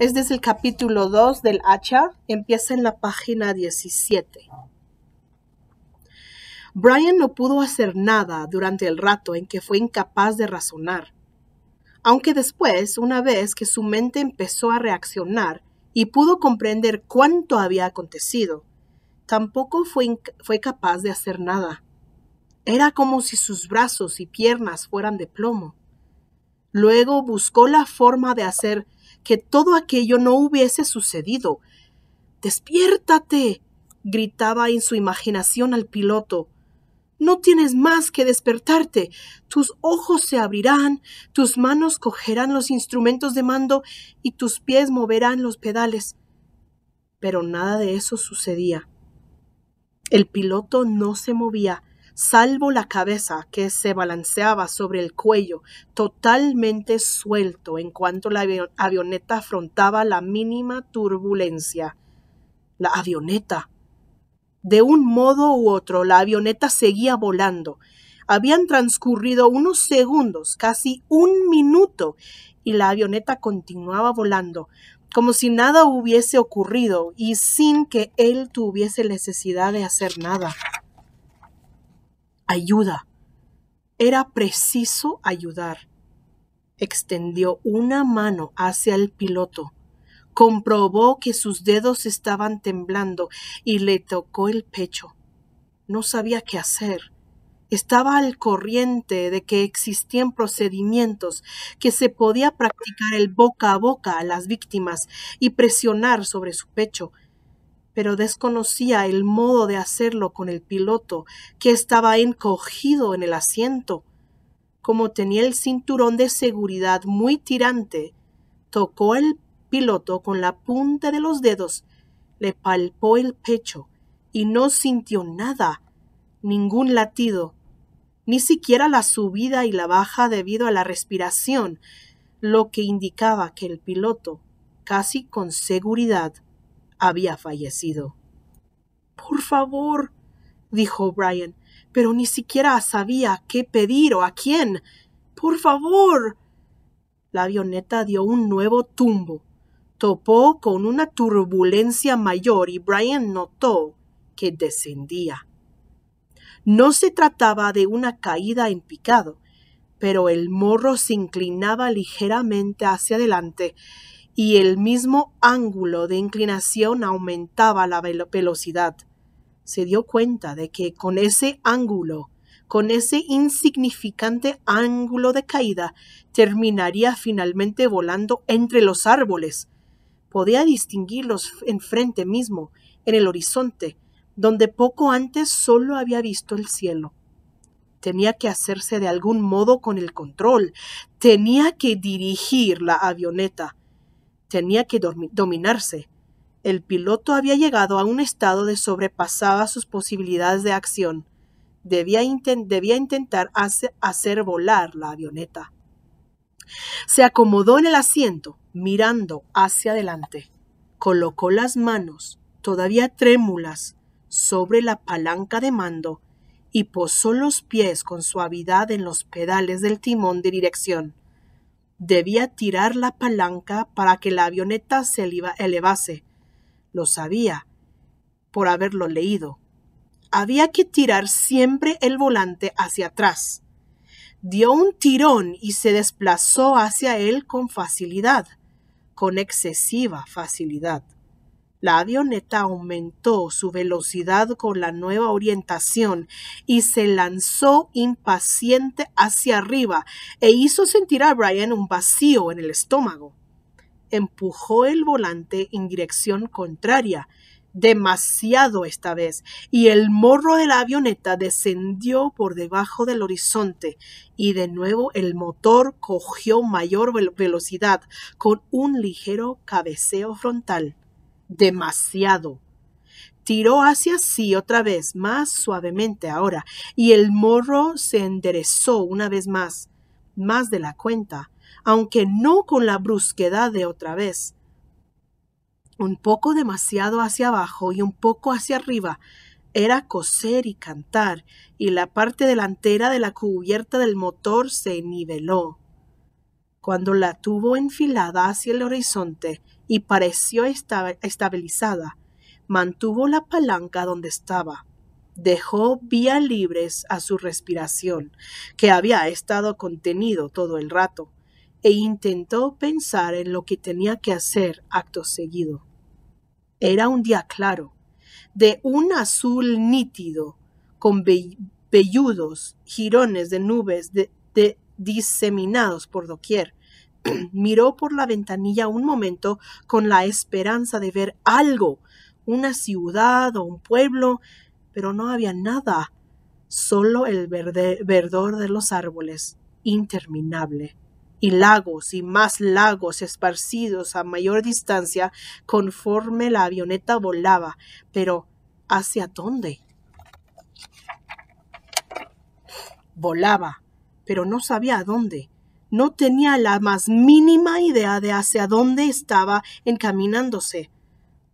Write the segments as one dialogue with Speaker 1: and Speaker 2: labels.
Speaker 1: Es desde el capítulo 2 del Hacha, empieza en la página 17. Brian no pudo hacer nada durante el rato en que fue incapaz de razonar, aunque después, una vez que su mente empezó a reaccionar y pudo comprender cuánto había acontecido, tampoco fue, fue capaz de hacer nada. Era como si sus brazos y piernas fueran de plomo. Luego buscó la forma de hacer que todo aquello no hubiese sucedido. Despiértate. gritaba en su imaginación al piloto. No tienes más que despertarte. Tus ojos se abrirán, tus manos cogerán los instrumentos de mando y tus pies moverán los pedales. Pero nada de eso sucedía. El piloto no se movía, salvo la cabeza que se balanceaba sobre el cuello, totalmente suelto en cuanto la avioneta afrontaba la mínima turbulencia. La avioneta. De un modo u otro, la avioneta seguía volando. Habían transcurrido unos segundos, casi un minuto, y la avioneta continuaba volando, como si nada hubiese ocurrido y sin que él tuviese necesidad de hacer nada ayuda. Era preciso ayudar. Extendió una mano hacia el piloto, comprobó que sus dedos estaban temblando y le tocó el pecho. No sabía qué hacer. Estaba al corriente de que existían procedimientos que se podía practicar el boca a boca a las víctimas y presionar sobre su pecho pero desconocía el modo de hacerlo con el piloto, que estaba encogido en el asiento. Como tenía el cinturón de seguridad muy tirante, tocó el piloto con la punta de los dedos, le palpó el pecho y no sintió nada, ningún latido, ni siquiera la subida y la baja debido a la respiración, lo que indicaba que el piloto, casi con seguridad, había fallecido. Por favor, dijo Brian—, pero ni siquiera sabía qué pedir o a quién. Por favor. La avioneta dio un nuevo tumbo. Topó con una turbulencia mayor y Brian notó que descendía. No se trataba de una caída en picado, pero el morro se inclinaba ligeramente hacia adelante y el mismo ángulo de inclinación aumentaba la velocidad. Se dio cuenta de que con ese ángulo, con ese insignificante ángulo de caída, terminaría finalmente volando entre los árboles. Podía distinguirlos enfrente mismo, en el horizonte, donde poco antes solo había visto el cielo. Tenía que hacerse de algún modo con el control, tenía que dirigir la avioneta Tenía que dominarse. El piloto había llegado a un estado de sobrepasaba sus posibilidades de acción. Debía, intentar hacer volar la avioneta. Se acomodó en el asiento, mirando hacia adelante. Colocó las manos, todavía trémulas, sobre la palanca de mando y posó los pies con suavidad en los pedales del timón de dirección. Debía tirar la palanca para que la avioneta se elevase. Lo sabía, por haberlo leído. Había que tirar siempre el volante hacia atrás. Dio un tirón y se desplazó hacia él con facilidad, con excesiva facilidad. La avioneta aumentó su velocidad con la nueva orientación y se lanzó impaciente hacia arriba e hizo sentir a Brian un vacío en el estómago. Empujó el volante en dirección contraria, demasiado esta vez, y el morro de la avioneta descendió por debajo del horizonte, y de nuevo el motor cogió mayor velocidad con un ligero cabeceo frontal demasiado. Tiró hacia sí otra vez, más suavemente ahora, y el morro se enderezó una vez más, más de la cuenta, aunque no con la brusquedad de otra vez. Un poco demasiado hacia abajo y un poco hacia arriba, era coser y cantar, y la parte delantera de la cubierta del motor se niveló. Cuando la tuvo enfilada hacia el horizonte, y pareció estabilizada. Mantuvo la palanca donde estaba. Dejó vía libres a su respiración, que había estado contenido todo el rato, e intentó pensar en lo que tenía que hacer acto seguido. Era un día claro, de un azul nítido, con velludos jirones de nubes diseminados por doquier, miró por la ventanilla un momento con la esperanza de ver algo, una ciudad o un pueblo, pero no había nada, solo el verdor de los árboles, interminable, y lagos y más lagos esparcidos a mayor distancia conforme la avioneta volaba, pero ¿hacia dónde? Volaba, pero no sabía a dónde no tenía la más mínima idea de hacia dónde estaba encaminándose.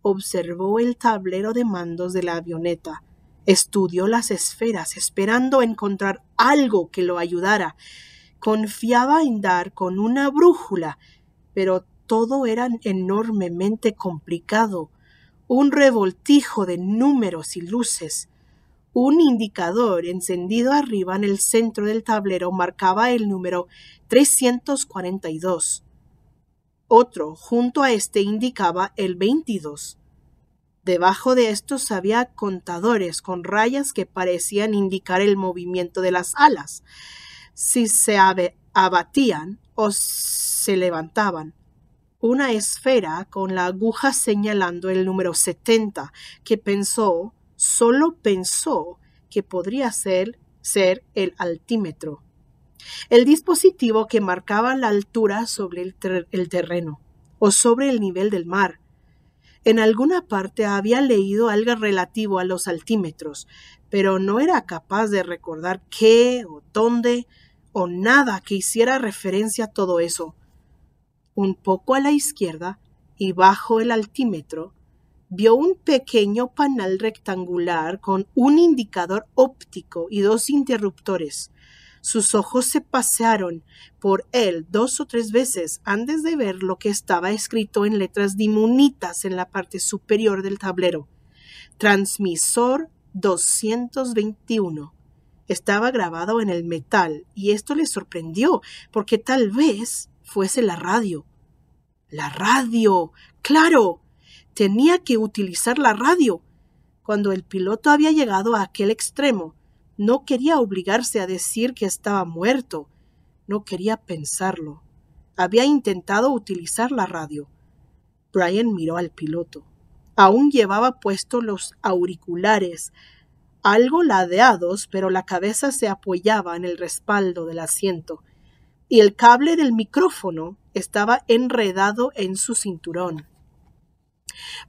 Speaker 1: Observó el tablero de mandos de la avioneta, estudió las esferas esperando encontrar algo que lo ayudara. Confiaba en dar con una brújula, pero todo era enormemente complicado, un revoltijo de números y luces. Un indicador encendido arriba en el centro del tablero marcaba el número 342. Otro junto a este indicaba el 22. Debajo de estos había contadores con rayas que parecían indicar el movimiento de las alas, si se abatían o se levantaban. Una esfera con la aguja señalando el número 70, que pensó solo pensó que podría ser, ser el altímetro, el dispositivo que marcaba la altura sobre el terreno o sobre el nivel del mar. En alguna parte había leído algo relativo a los altímetros, pero no era capaz de recordar qué o dónde o nada que hiciera referencia a todo eso. Un poco a la izquierda y bajo el altímetro vio un pequeño panel rectangular con un indicador óptico y dos interruptores. Sus ojos se pasearon por él dos o tres veces antes de ver lo que estaba escrito en letras diminutas en la parte superior del tablero. Transmisor 221. Estaba grabado en el metal y esto le sorprendió porque tal vez fuese la radio. La radio. Claro tenía que utilizar la radio. Cuando el piloto había llegado a aquel extremo, no quería obligarse a decir que estaba muerto, no quería pensarlo. Había intentado utilizar la radio. Brian miró al piloto. Aún llevaba puestos los auriculares, algo ladeados, pero la cabeza se apoyaba en el respaldo del asiento, y el cable del micrófono estaba enredado en su cinturón.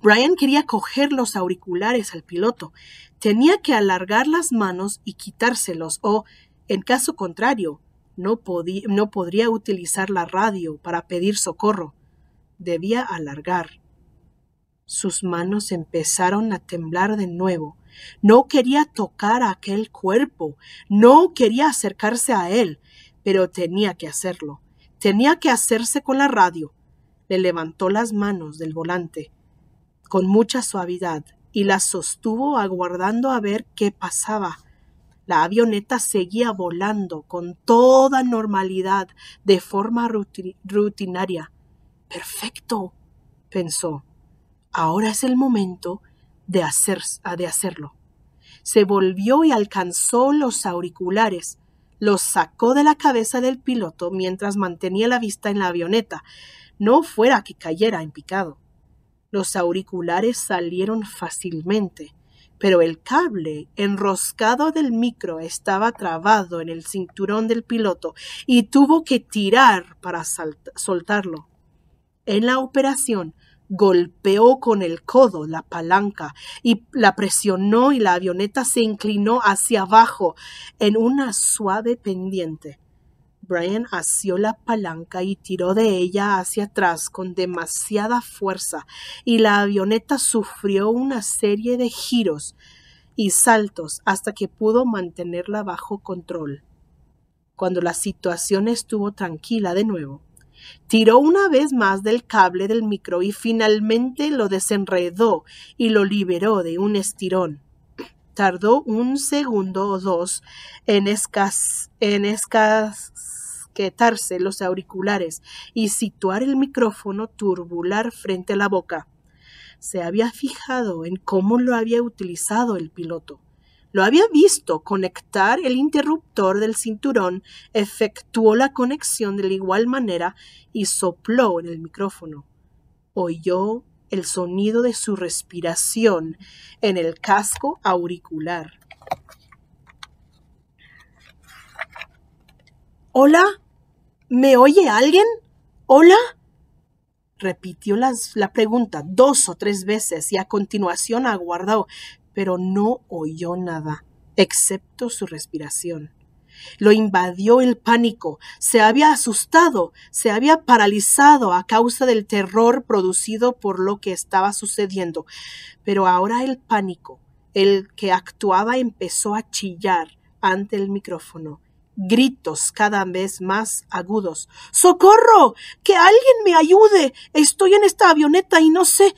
Speaker 1: Brian quería coger los auriculares al piloto. Tenía que alargar las manos y quitárselos o, en caso contrario, no, no podría utilizar la radio para pedir socorro. Debía alargar. Sus manos empezaron a temblar de nuevo. No quería tocar a aquel cuerpo, no quería acercarse a él, pero tenía que hacerlo. Tenía que hacerse con la radio. Le levantó las manos del volante con mucha suavidad y la sostuvo aguardando a ver qué pasaba. La avioneta seguía volando con toda normalidad, de forma rutinaria. Perfecto, pensó. Ahora es el momento de, hacer, de hacerlo. Se volvió y alcanzó los auriculares. Los sacó de la cabeza del piloto mientras mantenía la vista en la avioneta, no fuera que cayera en picado. Los auriculares salieron fácilmente, pero el cable enroscado del micro estaba trabado en el cinturón del piloto y tuvo que tirar para soltarlo. En la operación, golpeó con el codo la palanca y la presionó y la avioneta se inclinó hacia abajo en una suave pendiente. Brian asió la palanca y tiró de ella hacia atrás con demasiada fuerza, y la avioneta sufrió una serie de giros y saltos hasta que pudo mantenerla bajo control. Cuando la situación estuvo tranquila de nuevo, tiró una vez más del cable del micro y finalmente lo desenredó y lo liberó de un estirón tardó un segundo o dos en, escas, en escas, los auriculares y situar el micrófono turbular frente a la boca. Se había fijado en cómo lo había utilizado el piloto. Lo había visto conectar el interruptor del cinturón, efectuó la conexión de la igual manera y sopló en el micrófono. Oyó el sonido de su respiración en el casco auricular. Hola, ¿Me oye alguien? ¿Hola? Repitió la pregunta dos o tres veces y a continuación aguardó, pero no oyó nada, excepto su respiración. Lo invadió el pánico, se había asustado, se había paralizado a causa del terror producido por lo que estaba sucediendo, pero ahora el pánico, el que actuaba, empezó a chillar ante el micrófono gritos cada vez más agudos. ¡Socorro! ¡Que alguien me ayude! Estoy en esta avioneta y no sé,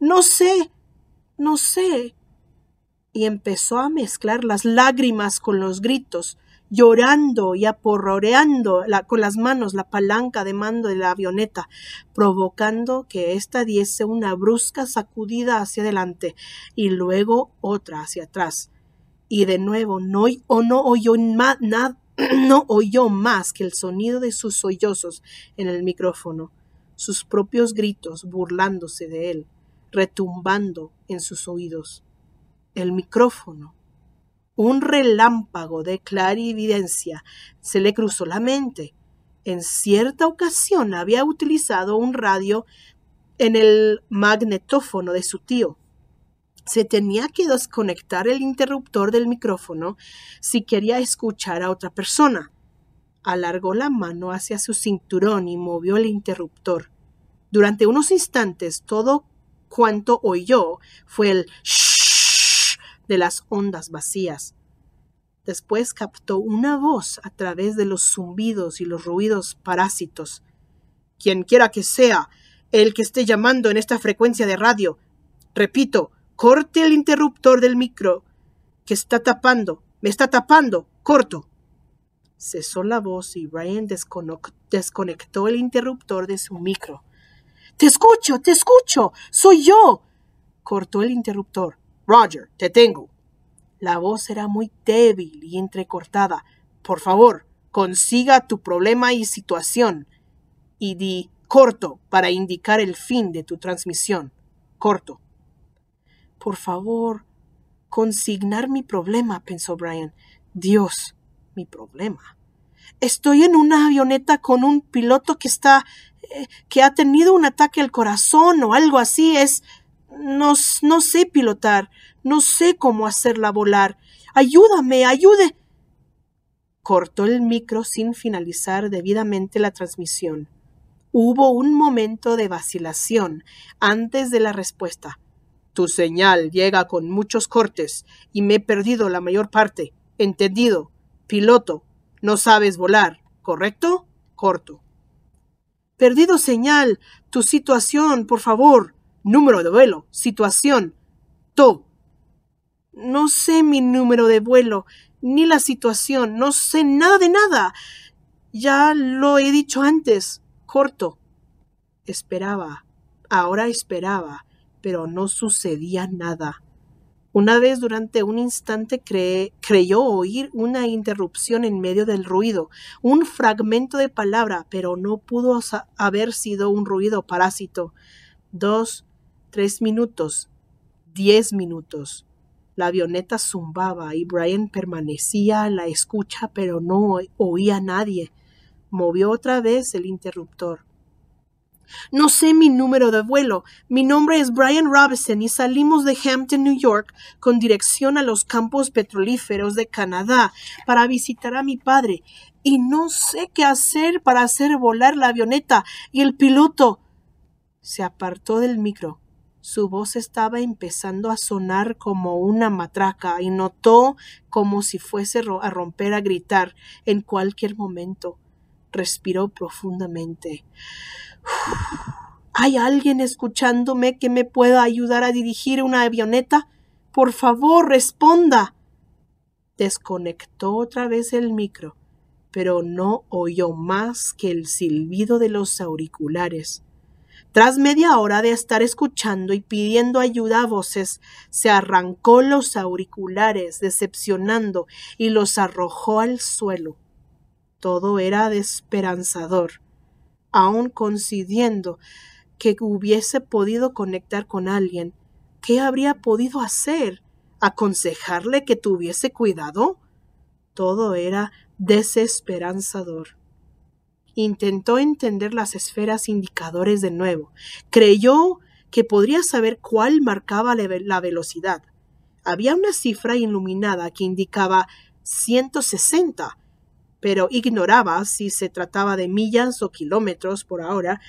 Speaker 1: no sé, no sé. Y empezó a mezclar las lágrimas con los gritos, llorando y aporroreando con las manos la palanca de mando de la avioneta, provocando que ésta diese una brusca sacudida hacia adelante y luego otra hacia atrás. Y de nuevo no, o no oyó nada no oyó más que el sonido de sus sollozos en el micrófono, sus propios gritos burlándose de él, retumbando en sus oídos. El micrófono. Un relámpago de clarividencia se le cruzó la mente. En cierta ocasión había utilizado un radio en el magnetófono de su tío se tenía que desconectar el interruptor del micrófono si quería escuchar a otra persona. Alargó la mano hacia su cinturón y movió el interruptor. Durante unos instantes todo cuanto oyó fue el shhh de las ondas vacías. Después captó una voz a través de los zumbidos y los ruidos parásitos. Quien quiera que sea el que esté llamando en esta frecuencia de radio, repito, corte el interruptor del micro que está tapando, me está tapando, corto. Cesó la voz y Brian desconectó el interruptor de su micro. Te escucho, te escucho, soy yo. Cortó el interruptor. Roger, te tengo. La voz era muy débil y entrecortada. Por favor, consiga tu problema y situación. Y di corto para indicar el fin de tu transmisión. Corto. Por favor, consignar mi problema, pensó Brian. Dios, mi problema. Estoy en una avioneta con un piloto que está. Eh, que ha tenido un ataque al corazón o algo así. Es. No, no sé pilotar. No sé cómo hacerla volar. Ayúdame, ayude. Cortó el micro sin finalizar debidamente la transmisión. Hubo un momento de vacilación antes de la respuesta. Tu señal llega con muchos cortes y me he perdido la mayor parte. Entendido. Piloto, no sabes volar, ¿correcto? Corto. Perdido señal, tu situación, por favor. Número de vuelo, situación. To. No sé mi número de vuelo, ni la situación, no sé nada de nada. Ya lo he dicho antes. Corto. Esperaba. Ahora esperaba pero no sucedía nada. Una vez durante un instante creyó oír una interrupción en medio del ruido, un fragmento de palabra, pero no pudo haber sido un ruido parásito. Dos, tres minutos, diez minutos. La avioneta zumbaba y Brian permanecía a la escucha, pero no oía a nadie. Movió otra vez el interruptor. No sé mi número de vuelo. Mi nombre es Brian Robinson y salimos de Hampton, New York, con dirección a los campos petrolíferos de Canadá para visitar a mi padre. Y no sé qué hacer para hacer volar la avioneta. Y el piloto se apartó del micro. Su voz estaba empezando a sonar como una matraca y notó como si fuese a romper a gritar en cualquier momento. Respiró profundamente. ¿Hay alguien escuchándome que me pueda ayudar a dirigir una avioneta? Por favor, responda. Desconectó otra vez el micro, pero no oyó más que el silbido de los auriculares. Tras media hora de estar escuchando y pidiendo ayuda a voces, se arrancó los auriculares, decepcionando, y los arrojó al suelo. Todo era desesperanzador. Aún coincidiendo que hubiese podido conectar con alguien, ¿qué habría podido hacer? ¿Aconsejarle que tuviese cuidado? Todo era desesperanzador. Intentó entender las esferas indicadores de nuevo. Creyó que podría saber cuál marcaba la velocidad. Había una cifra iluminada que indicaba 160 pero ignoraba si se trataba de millas o kilómetros por hora,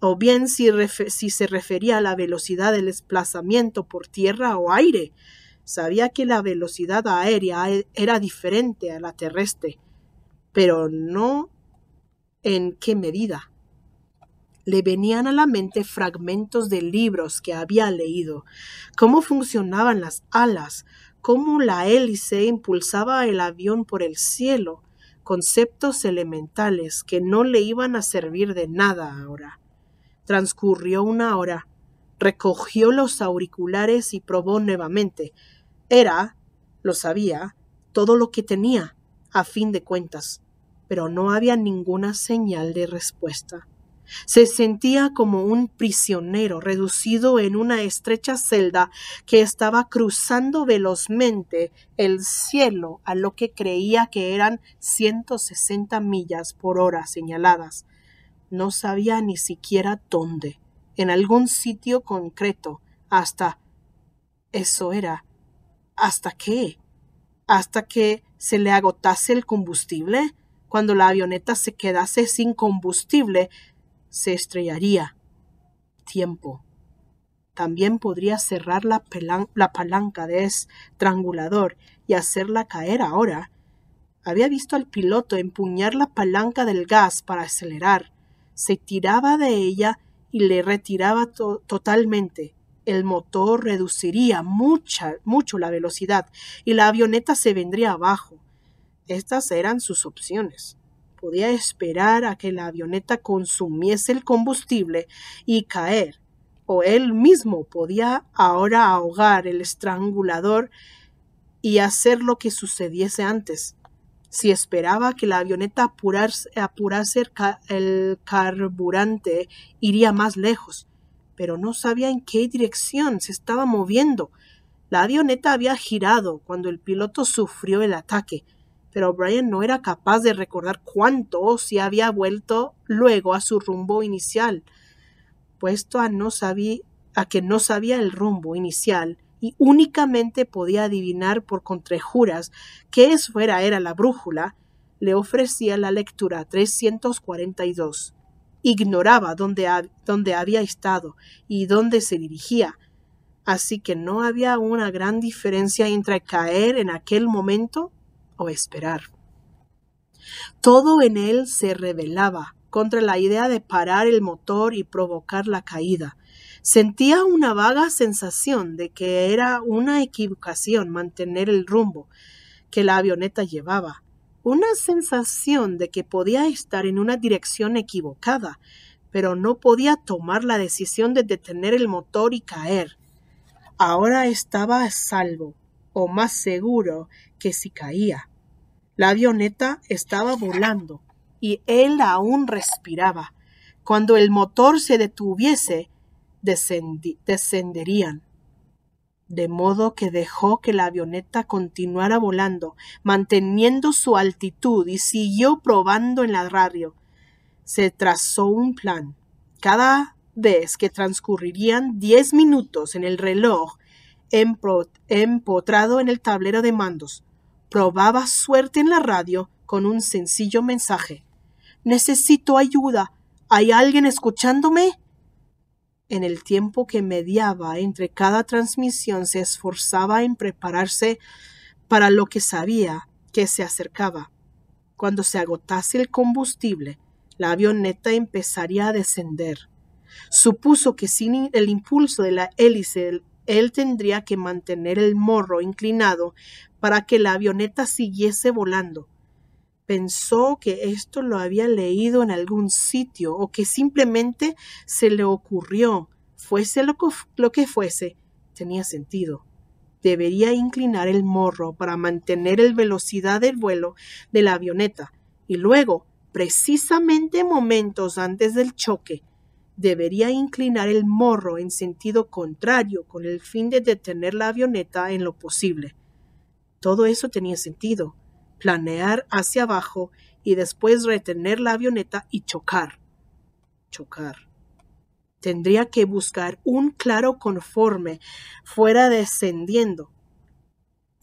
Speaker 1: o bien si, si se refería a la velocidad del desplazamiento por tierra o aire. Sabía que la velocidad aérea e-, era diferente a la terrestre, pero no en qué medida. Le venían a la mente fragmentos de libros que había leído, cómo funcionaban las alas, cómo la hélice impulsaba el avión por el cielo, conceptos elementales que no le iban a servir de nada ahora. Transcurrió una hora, recogió los auriculares y probó nuevamente. Era, lo sabía, todo lo que tenía, a fin de cuentas, pero no había ninguna señal de respuesta. Se sentía como un prisionero reducido en una estrecha celda que estaba cruzando velozmente el cielo a lo que creía que eran 160 millas por hora señaladas. No sabía ni siquiera dónde, en algún sitio concreto, hasta... Eso era. ¿Hasta qué? ¿Hasta que se le agotase el combustible? Cuando la avioneta se quedase sin combustible, se estrellaría. Tiempo. También podría cerrar la, palanca de estrangulador y hacerla caer ahora. Había visto al piloto empuñar la palanca del gas para acelerar. Se tiraba de ella y le retiraba totalmente. El motor reduciría mucha, mucho la velocidad y la avioneta se vendría abajo. Estas eran sus opciones podía esperar a que la avioneta consumiese el combustible y caer, o él mismo podía ahora ahogar el estrangulador y hacer lo que sucediese antes. Si esperaba que la avioneta apurase, el carburante, iría más lejos, pero no sabía en qué dirección se estaba moviendo. La avioneta había girado cuando el piloto sufrió el ataque pero Brian no era capaz de recordar cuánto si había vuelto luego a su rumbo inicial, puesto a, no sabía, a que no sabía el rumbo inicial y únicamente podía adivinar por contrajuras qué fuera era la brújula, le ofrecía la lectura 342. Ignoraba dónde había estado y dónde se dirigía, así que no había una gran diferencia entre caer en aquel momento o esperar. Todo en él se rebelaba contra la idea de parar el motor y provocar la caída. Sentía una vaga sensación de que era una equivocación mantener el rumbo que la avioneta llevaba, una sensación de que podía estar en una dirección equivocada, pero no podía tomar la decisión de detener el motor y caer. Ahora estaba a salvo o más seguro que si caía. La avioneta estaba volando y él aún respiraba. Cuando el motor se detuviese, descenderían. De modo que dejó que la avioneta continuara volando, manteniendo su altitud y siguió probando en la radio. Se trazó un plan. Cada vez que transcurrirían diez minutos en el reloj, empotrado en el tablero de mandos, probaba suerte en la radio con un sencillo mensaje. Necesito ayuda. ¿Hay alguien escuchándome? En el tiempo que mediaba entre cada transmisión se esforzaba en prepararse para lo que sabía que se acercaba. Cuando se agotase el combustible, la avioneta empezaría a descender. Supuso que sin el impulso de la hélice él tendría que mantener el morro inclinado para que la avioneta siguiese volando. Pensó que esto lo había leído en algún sitio o que simplemente se le ocurrió. Fuese lo que, fuese, tenía sentido. Debería inclinar el morro para mantener la velocidad del vuelo de la avioneta y luego, precisamente momentos antes del choque, debería inclinar el morro en sentido contrario con el fin de detener la avioneta en lo posible. Todo eso tenía sentido. Planear hacia abajo y después retener la avioneta y chocar. Chocar. Tendría que buscar un claro conforme fuera descendiendo.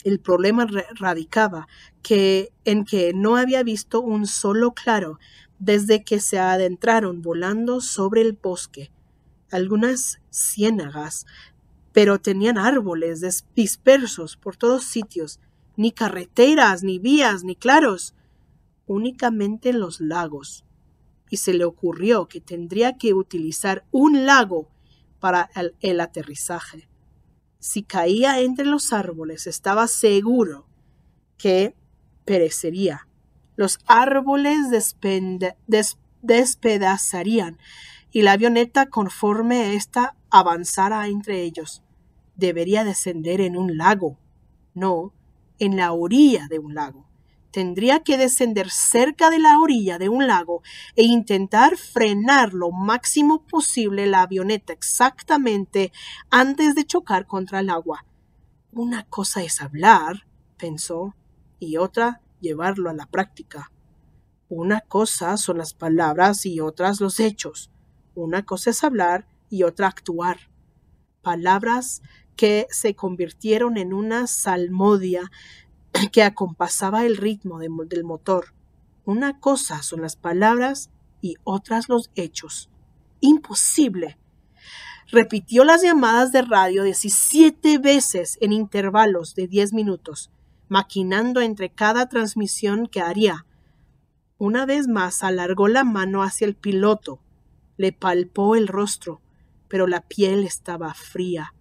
Speaker 1: El problema radicaba que en que no había visto un solo claro desde que se adentraron volando sobre el bosque. Algunas ciénagas, pero tenían árboles dispersos por todos sitios, ni carreteras, ni vías, ni claros, únicamente los lagos. Y se le ocurrió que tendría que utilizar un lago para el, el aterrizaje. Si caía entre los árboles, estaba seguro que perecería los árboles despedazarían y la avioneta conforme ésta avanzara entre ellos debería descender en un lago, no en la orilla de un lago. Tendría que descender cerca de la orilla de un lago e intentar frenar lo máximo posible la avioneta exactamente antes de chocar contra el agua. Una cosa es hablar, pensó, y otra llevarlo a la práctica. Una cosa son las palabras y otras los hechos. Una cosa es hablar y otra actuar. Palabras que se convirtieron en una salmodia que acompasaba el ritmo del motor. Una cosa son las palabras y otras los hechos. Imposible. Repitió las llamadas de radio 17 veces en intervalos de 10 minutos maquinando entre cada transmisión que haría. Una vez más alargó la mano hacia el piloto, le palpó el rostro, pero la piel estaba fría,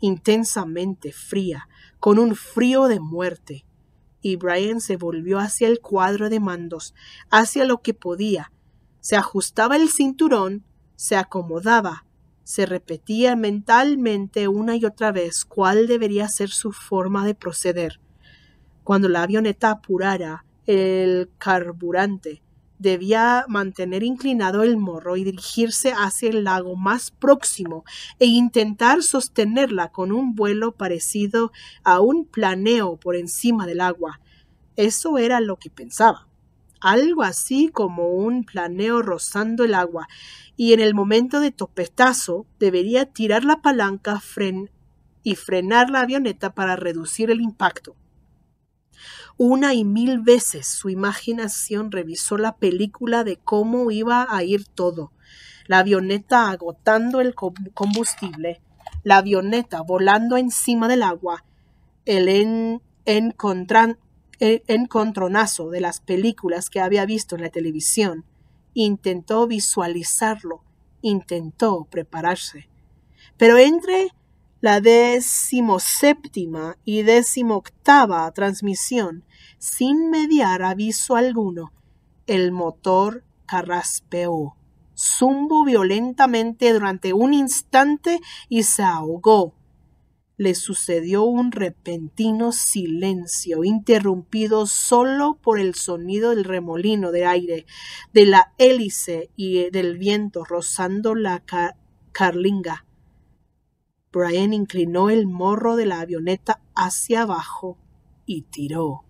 Speaker 1: intensamente fría, con un frío de muerte. Y Brian se volvió hacia el cuadro de mandos, hacia lo que podía. Se ajustaba el cinturón, se acomodaba, se repetía mentalmente una y otra vez cuál debería ser su forma de proceder. Cuando la avioneta apurara el carburante, debía mantener inclinado el morro y dirigirse hacia el lago más próximo e intentar sostenerla con un vuelo parecido a un planeo por encima del agua. Eso era lo que pensaba. Algo así como un planeo rozando el agua, y en el momento de topetazo debería tirar la palanca y frenar la avioneta para reducir el impacto. Una y mil veces su imaginación revisó la película de cómo iba a ir todo. La avioneta agotando el combustible, la avioneta volando encima del agua, el e-, encontronazo de las películas que había visto en la televisión. Intentó visualizarlo, intentó prepararse. Pero entre la decimoséptima y decimoctava transmisión, sin mediar aviso alguno, el motor carraspeó, zumbó violentamente durante un instante y se ahogó. Le sucedió un repentino silencio, interrumpido solo por el sonido del remolino de aire, de la hélice y del viento rozando la carlinga. Brian inclinó el morro de la avioneta hacia abajo y tiró.